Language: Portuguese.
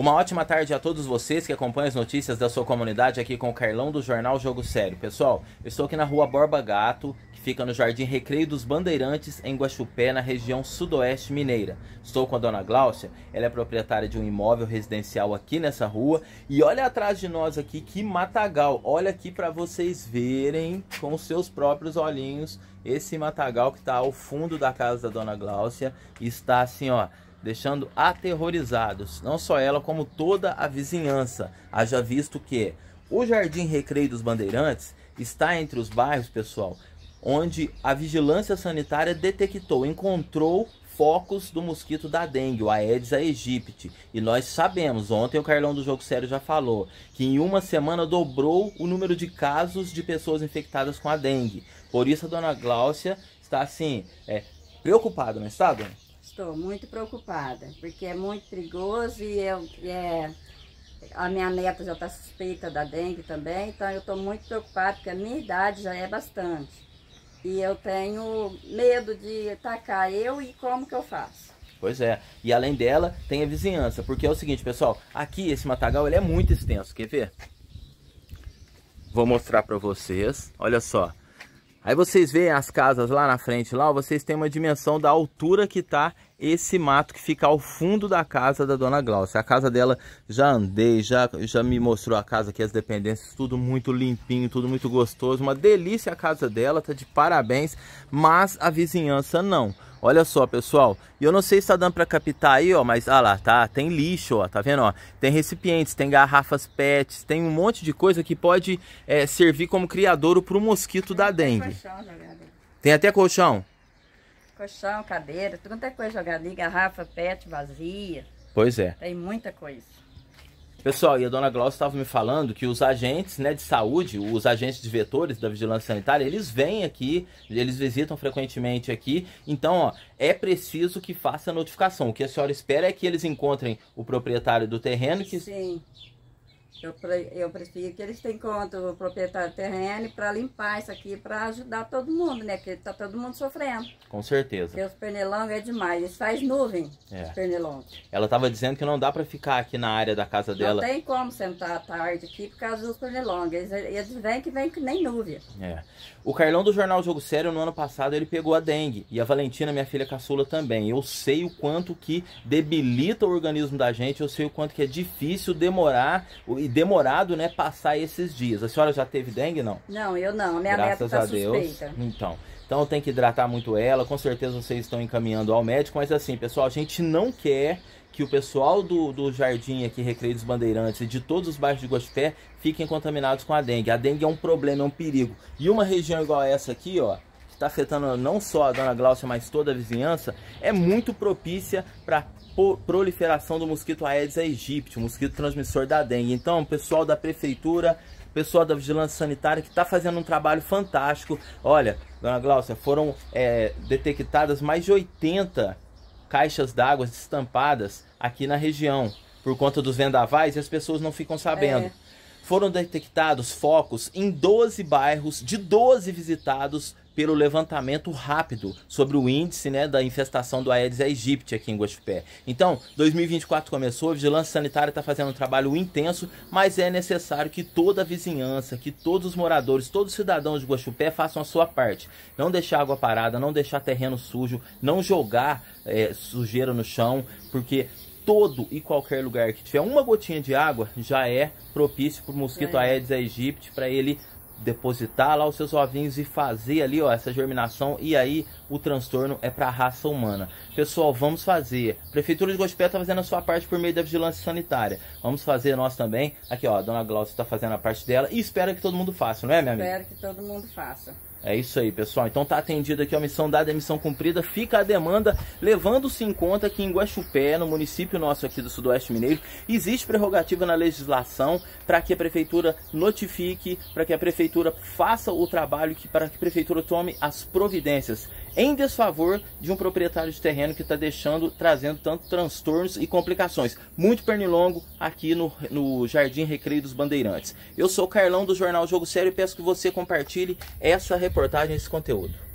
Uma ótima tarde a todos vocês que acompanham as notícias da sua comunidade aqui com o Carlão do Jornal Jogo Sério. Pessoal, eu estou aqui na rua Borba Gato, que fica no Jardim Recreio dos Bandeirantes, em Guaxupé, na região sudoeste mineira. Estou com a dona Gláucia, ela é proprietária de um imóvel residencial aqui nessa rua. E olha atrás de nós aqui que matagal. Olha aqui para vocês verem com seus próprios olhinhos esse matagal que está ao fundo da casa da dona Gláucia. Está assim, ó deixando aterrorizados não só ela, como toda a vizinhança, haja visto que o Jardim Recreio dos Bandeirantes está entre os bairros, pessoal, onde a vigilância sanitária detectou, encontrou focos do mosquito da dengue, o Aedes aegypti. E nós sabemos, ontem o Carlão do Jogo Sério já falou, que em uma semana dobrou o número de casos de pessoas infectadas com a dengue. Por isso a dona Gláucia está assim, é, preocupada, não está, dona? estou muito preocupada, porque é muito perigoso e eu, é, a minha neta já está suspeita da dengue também, então eu estou muito preocupada, porque a minha idade já é bastante. E eu tenho medo de atacar eu e como que eu faço. Pois é. E além dela, tem a vizinhança. Porque é o seguinte, pessoal. Aqui, esse matagal, ele é muito extenso. Quer ver? Vou mostrar para vocês. Olha só. Aí vocês veem as casas lá na frente, lá. Vocês têm uma dimensão da altura que está esse mato que fica ao fundo da casa da dona Glaucia. A casa dela já andei, já, já me mostrou a casa aqui, as dependências, tudo muito limpinho, tudo muito gostoso. Uma delícia a casa dela, tá de parabéns, mas a vizinhança não. Olha só, pessoal, e eu não sei se tá dando para captar aí, ó, mas ah lá, tá, tem lixo, ó, tá vendo, ó? Tem recipientes, tem garrafas PETs, tem um monte de coisa que pode é, servir como criadouro para o mosquito tem da dengue. Colchão, tem até colchão? Colchão, cadeira, tudo é coisa jogada ali, garrafa, pet, vazia. Pois é. Tem muita coisa. Pessoal, e a dona Glaucia estava me falando que os agentes né, de saúde, os agentes de vetores da vigilância sanitária, eles vêm aqui, eles visitam frequentemente aqui. Então, ó, é preciso que faça a notificação. O que a senhora espera é que eles encontrem o proprietário do terreno. Que... Sim. Eu, eu prefiro que eles tenham conta, o proprietário do terreno, para limpar isso aqui, para ajudar todo mundo, né? Porque tá todo mundo sofrendo. Com certeza. Porque os pernilongos é demais, eles faz nuvem, é. os pernilongos. Ela estava dizendo que não dá para ficar aqui na área da casa não dela. Não tem como sentar à tarde aqui por causa dos pernilongos. Eles, eles vêm que vêm que nem nuvem. É. O Carlão do Jornal Jogo Sério, no ano passado, ele pegou a dengue. E a Valentina, minha filha caçula, também. Eu sei o quanto que debilita o organismo da gente, eu sei o quanto que é difícil demorar... O demorado, né, passar esses dias. A senhora já teve dengue, não? Não, eu não. Minha Graças neta tá a suspeita. Deus. Então, então tem que hidratar muito ela. Com certeza vocês estão encaminhando ao médico. Mas assim, pessoal, a gente não quer que o pessoal do, do jardim aqui, Recreio dos Bandeirantes e de todos os bairros de Guaxupé fiquem contaminados com a dengue. A dengue é um problema, é um perigo. E uma região igual essa aqui, ó, está afetando não só a dona Glaucia, mas toda a vizinhança, é muito propícia para proliferação do mosquito Aedes aegypti, o mosquito transmissor da dengue. Então, pessoal da prefeitura, pessoal da vigilância sanitária que está fazendo um trabalho fantástico. Olha, dona Glaucia, foram é, detectadas mais de 80 caixas d'água estampadas aqui na região por conta dos vendavais e as pessoas não ficam sabendo. É. Foram detectados focos em 12 bairros de 12 visitados pelo levantamento rápido sobre o índice né, da infestação do Aedes aegypti aqui em Guaxupé. Então, 2024 começou, a Vigilância Sanitária está fazendo um trabalho intenso, mas é necessário que toda a vizinhança, que todos os moradores, todos os cidadãos de Guaxupé façam a sua parte. Não deixar água parada, não deixar terreno sujo, não jogar é, sujeira no chão, porque todo e qualquer lugar que tiver uma gotinha de água já é propício para o mosquito é. Aedes aegypti para ele depositar lá os seus ovinhos e fazer ali ó, essa germinação e aí o transtorno é para a raça humana. Pessoal, vamos fazer. Prefeitura de Gospé está fazendo a sua parte por meio da vigilância sanitária. Vamos fazer nós também. Aqui ó, a dona Glaucia está fazendo a parte dela e espero que todo mundo faça, não é minha amiga? Espero que todo mundo faça. É isso aí, pessoal. Então tá atendida aqui a missão dada, a missão cumprida. Fica a demanda, levando-se em conta que em Guaxupé, no município nosso aqui do Sudoeste Mineiro, existe prerrogativa na legislação para que a prefeitura notifique, para que a prefeitura faça o trabalho, para que a prefeitura tome as providências em desfavor de um proprietário de terreno que está deixando, trazendo tanto transtornos e complicações. Muito pernilongo aqui no, no Jardim Recreio dos Bandeirantes. Eu sou o Carlão do Jornal Jogo Sério e peço que você compartilhe essa reportagem, esse conteúdo.